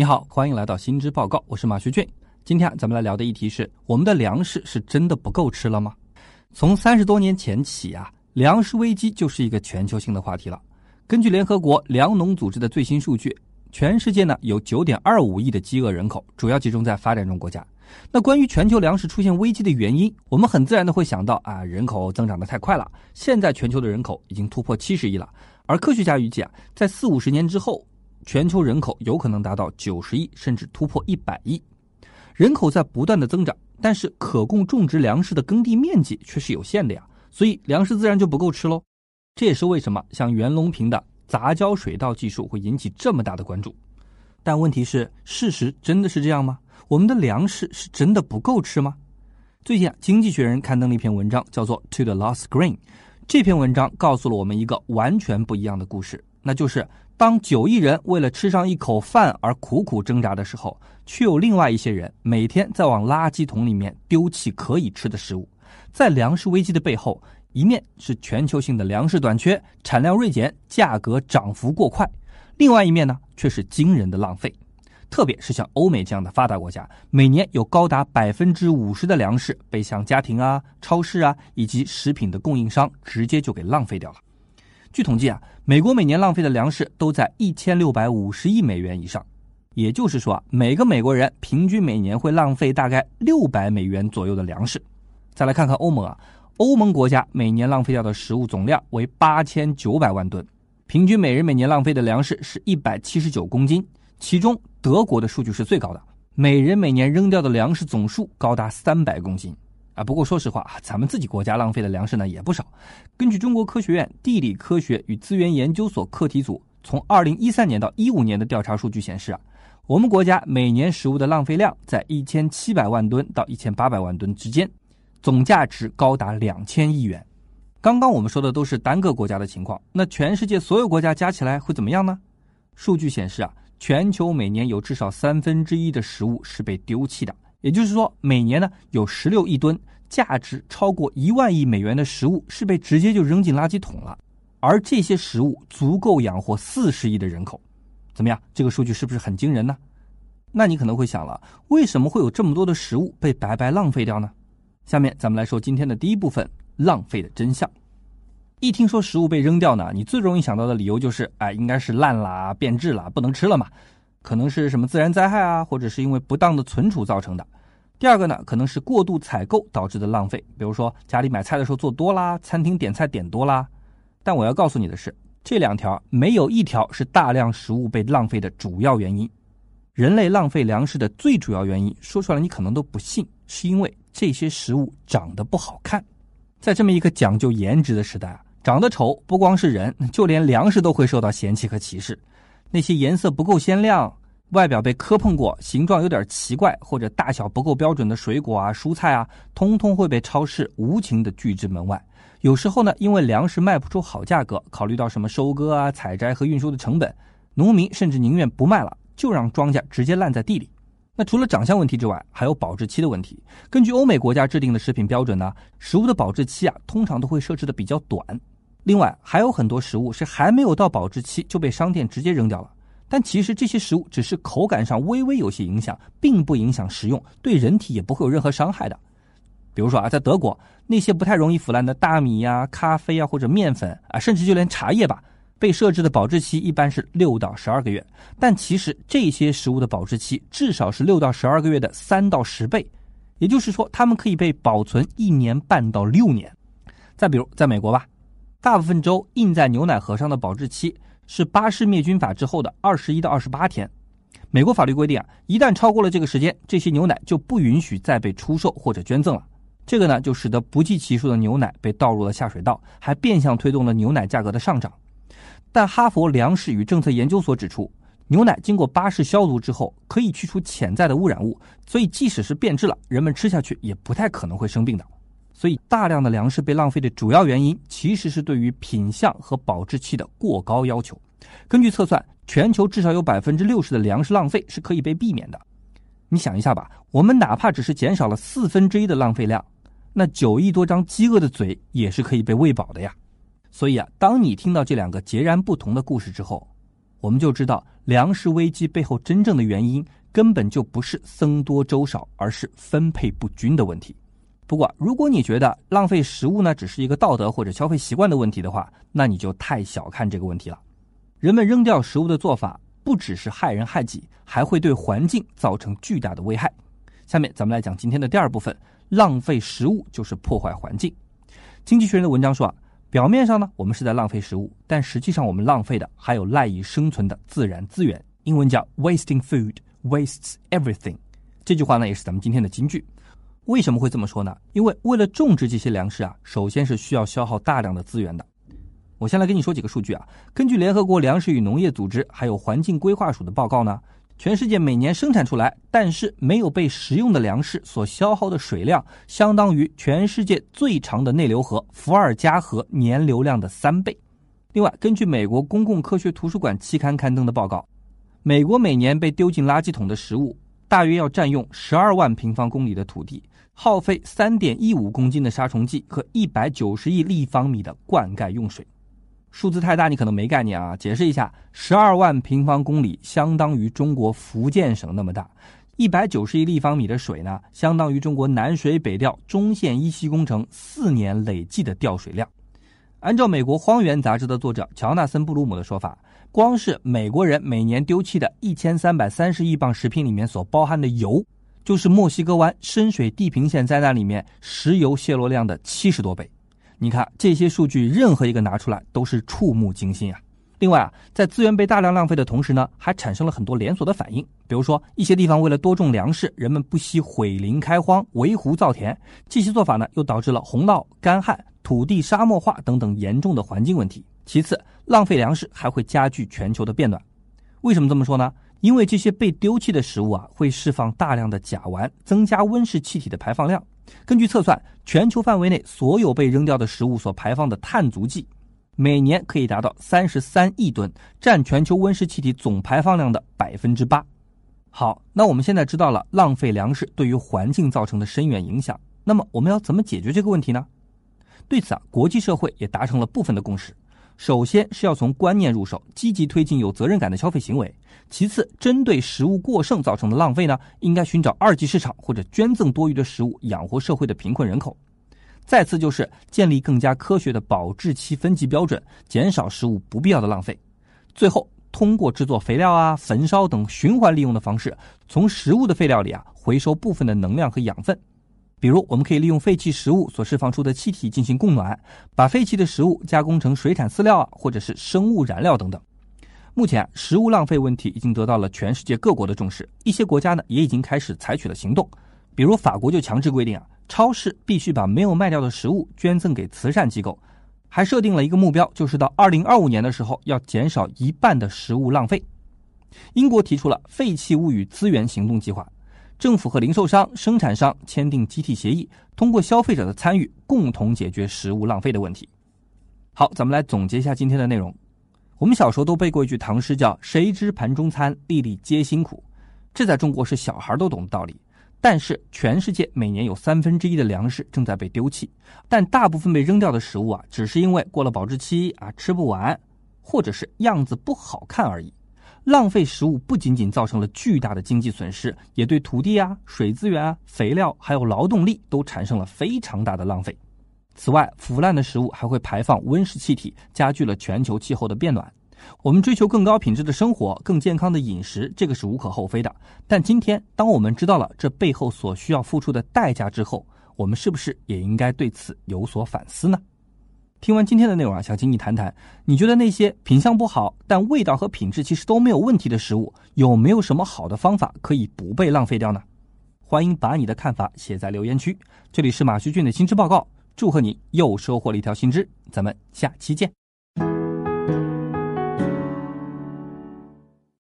你好，欢迎来到新知报告，我是马学俊。今天咱们来聊的议题是：我们的粮食是真的不够吃了吗？从三十多年前起啊，粮食危机就是一个全球性的话题了。根据联合国粮农组织的最新数据，全世界呢有九点二五亿的饥饿人口，主要集中在发展中国家。那关于全球粮食出现危机的原因，我们很自然的会想到啊，人口增长的太快了。现在全球的人口已经突破七十亿了，而科学家预计啊，在四五十年之后。全球人口有可能达到九十亿，甚至突破一百亿，人口在不断的增长，但是可供种植粮食的耕地面积却是有限的呀，所以粮食自然就不够吃喽。这也是为什么像袁隆平的杂交水稻技术会引起这么大的关注。但问题是，事实真的是这样吗？我们的粮食是真的不够吃吗？最近啊，《经济学人》刊登了一篇文章，叫做《To the Lost Green》，这篇文章告诉了我们一个完全不一样的故事。那就是当九亿人为了吃上一口饭而苦苦挣扎的时候，却有另外一些人每天在往垃圾桶里面丢弃可以吃的食物。在粮食危机的背后，一面是全球性的粮食短缺、产量锐减、价格涨幅过快；另外一面呢，却是惊人的浪费。特别是像欧美这样的发达国家，每年有高达百分之五十的粮食被向家庭啊、超市啊以及食品的供应商直接就给浪费掉了。据统计啊，美国每年浪费的粮食都在一千六百五十亿美元以上，也就是说啊，每个美国人平均每年会浪费大概六百美元左右的粮食。再来看看欧盟啊，欧盟国家每年浪费掉的食物总量为八千九百万吨，平均每人每年浪费的粮食是一百七十九公斤，其中德国的数据是最高的，每人每年扔掉的粮食总数高达三百公斤。啊，不过说实话，咱们自己国家浪费的粮食呢也不少。根据中国科学院地理科学与资源研究所课题组从二零一三年到一五年的调查数据显示啊，我们国家每年食物的浪费量在一千七百万吨到一千八百万吨之间，总价值高达两千亿元。刚刚我们说的都是单个国家的情况，那全世界所有国家加起来会怎么样呢？数据显示啊，全球每年有至少三分之一的食物是被丢弃的。也就是说，每年呢有十六亿吨价值超过一万亿美元的食物是被直接就扔进垃圾桶了，而这些食物足够养活四十亿的人口，怎么样？这个数据是不是很惊人呢？那你可能会想了，为什么会有这么多的食物被白白浪费掉呢？下面咱们来说今天的第一部分：浪费的真相。一听说食物被扔掉呢，你最容易想到的理由就是，哎，应该是烂啦、变质啦，不能吃了嘛。可能是什么自然灾害啊，或者是因为不当的存储造成的。第二个呢，可能是过度采购导致的浪费，比如说家里买菜的时候做多啦，餐厅点菜点多啦。但我要告诉你的是，这两条没有一条是大量食物被浪费的主要原因。人类浪费粮食的最主要原因，说出来你可能都不信，是因为这些食物长得不好看。在这么一个讲究颜值的时代，啊，长得丑不光是人，就连粮食都会受到嫌弃和歧视。那些颜色不够鲜亮、外表被磕碰过、形状有点奇怪或者大小不够标准的水果啊、蔬菜啊，通通会被超市无情地拒之门外。有时候呢，因为粮食卖不出好价格，考虑到什么收割啊、采摘和运输的成本，农民甚至宁愿不卖了，就让庄稼直接烂在地里。那除了长相问题之外，还有保质期的问题。根据欧美国家制定的食品标准呢，食物的保质期啊，通常都会设置的比较短。另外还有很多食物是还没有到保质期就被商店直接扔掉了，但其实这些食物只是口感上微微有些影响，并不影响食用，对人体也不会有任何伤害的。比如说啊，在德国，那些不太容易腐烂的大米呀、咖啡啊或者面粉啊，甚至就连茶叶吧，被设置的保质期一般是六到十二个月，但其实这些食物的保质期至少是六到十二个月的三到十倍，也就是说，它们可以被保存一年半到六年。再比如在美国吧。大部分州印在牛奶盒上的保质期是巴氏灭菌法之后的二十一到二十八天。美国法律规定啊，一旦超过了这个时间，这些牛奶就不允许再被出售或者捐赠了。这个呢，就使得不计其数的牛奶被倒入了下水道，还变相推动了牛奶价格的上涨。但哈佛粮食与政策研究所指出，牛奶经过巴氏消毒之后，可以去除潜在的污染物，所以即使是变质了，人们吃下去也不太可能会生病的。所以，大量的粮食被浪费的主要原因其实是对于品相和保质期的过高要求。根据测算，全球至少有百分之六十的粮食浪费是可以被避免的。你想一下吧，我们哪怕只是减少了四分之一的浪费量，那九亿多张饥饿的嘴也是可以被喂饱的呀。所以啊，当你听到这两个截然不同的故事之后，我们就知道粮食危机背后真正的原因根本就不是僧多粥少，而是分配不均的问题。不过，如果你觉得浪费食物呢，只是一个道德或者消费习惯的问题的话，那你就太小看这个问题了。人们扔掉食物的做法，不只是害人害己，还会对环境造成巨大的危害。下面咱们来讲今天的第二部分：浪费食物就是破坏环境。经济学人的文章说啊，表面上呢，我们是在浪费食物，但实际上我们浪费的还有赖以生存的自然资源。英文叫 “wasting food wastes everything”。这句话呢，也是咱们今天的金句。为什么会这么说呢？因为为了种植这些粮食啊，首先是需要消耗大量的资源的。我先来跟你说几个数据啊。根据联合国粮食与农业组织还有环境规划署的报告呢，全世界每年生产出来但是没有被食用的粮食所消耗的水量，相当于全世界最长的内流河伏尔加河年流量的三倍。另外，根据美国公共科学图书馆期刊刊登的报告，美国每年被丢进垃圾桶的食物，大约要占用十二万平方公里的土地。耗费三点一五公斤的杀虫剂和一百九十亿立方米的灌溉用水，数字太大，你可能没概念啊。解释一下，十二万平方公里相当于中国福建省那么大，一百九十亿立方米的水呢，相当于中国南水北调中线一期工程四年累计的调水量。按照美国《荒原》杂志的作者乔纳森·布鲁姆的说法，光是美国人每年丢弃的一千三百三十亿磅食品里面所包含的油。就是墨西哥湾深水地平线灾难里面石油泄漏量的七十多倍，你看这些数据，任何一个拿出来都是触目惊心啊。另外啊，在资源被大量浪费的同时呢，还产生了很多连锁的反应。比如说，一些地方为了多种粮食，人们不惜毁林开荒、围湖造田，这些做法呢，又导致了洪涝、干旱、土地沙漠化等等严重的环境问题。其次，浪费粮食还会加剧全球的变暖。为什么这么说呢？因为这些被丢弃的食物啊，会释放大量的甲烷，增加温室气体的排放量。根据测算，全球范围内所有被扔掉的食物所排放的碳足迹，每年可以达到三十三亿吨，占全球温室气体总排放量的百分之八。好，那我们现在知道了浪费粮食对于环境造成的深远影响。那么我们要怎么解决这个问题呢？对此啊，国际社会也达成了部分的共识。首先是要从观念入手，积极推进有责任感的消费行为。其次，针对食物过剩造成的浪费呢，应该寻找二级市场或者捐赠多余的食物，养活社会的贫困人口。再次就是建立更加科学的保质期分级标准，减少食物不必要的浪费。最后，通过制作肥料啊、焚烧等循环利用的方式，从食物的废料里啊回收部分的能量和养分。比如，我们可以利用废弃食物所释放出的气体进行供暖，把废弃的食物加工成水产饲料啊，或者是生物燃料等等。目前，食物浪费问题已经得到了全世界各国的重视，一些国家呢也已经开始采取了行动。比如，法国就强制规定啊，超市必须把没有卖掉的食物捐赠给慈善机构，还设定了一个目标，就是到二零二五年的时候要减少一半的食物浪费。英国提出了废弃物与资源行动计划。政府和零售商、生产商签订集体协议，通过消费者的参与，共同解决食物浪费的问题。好，咱们来总结一下今天的内容。我们小时候都背过一句唐诗，叫“谁知盘中餐，粒粒皆辛苦”。这在中国是小孩都懂的道理。但是，全世界每年有三分之一的粮食正在被丢弃，但大部分被扔掉的食物啊，只是因为过了保质期啊，吃不完，或者是样子不好看而已。浪费食物不仅仅造成了巨大的经济损失，也对土地啊、水资源啊、肥料还有劳动力都产生了非常大的浪费。此外，腐烂的食物还会排放温室气体，加剧了全球气候的变暖。我们追求更高品质的生活、更健康的饮食，这个是无可厚非的。但今天，当我们知道了这背后所需要付出的代价之后，我们是不是也应该对此有所反思呢？听完今天的内容啊，想请你谈谈，你觉得那些品相不好但味道和品质其实都没有问题的食物，有没有什么好的方法可以不被浪费掉呢？欢迎把你的看法写在留言区。这里是马旭俊的新知报告，祝贺你又收获了一条新知，咱们下期见。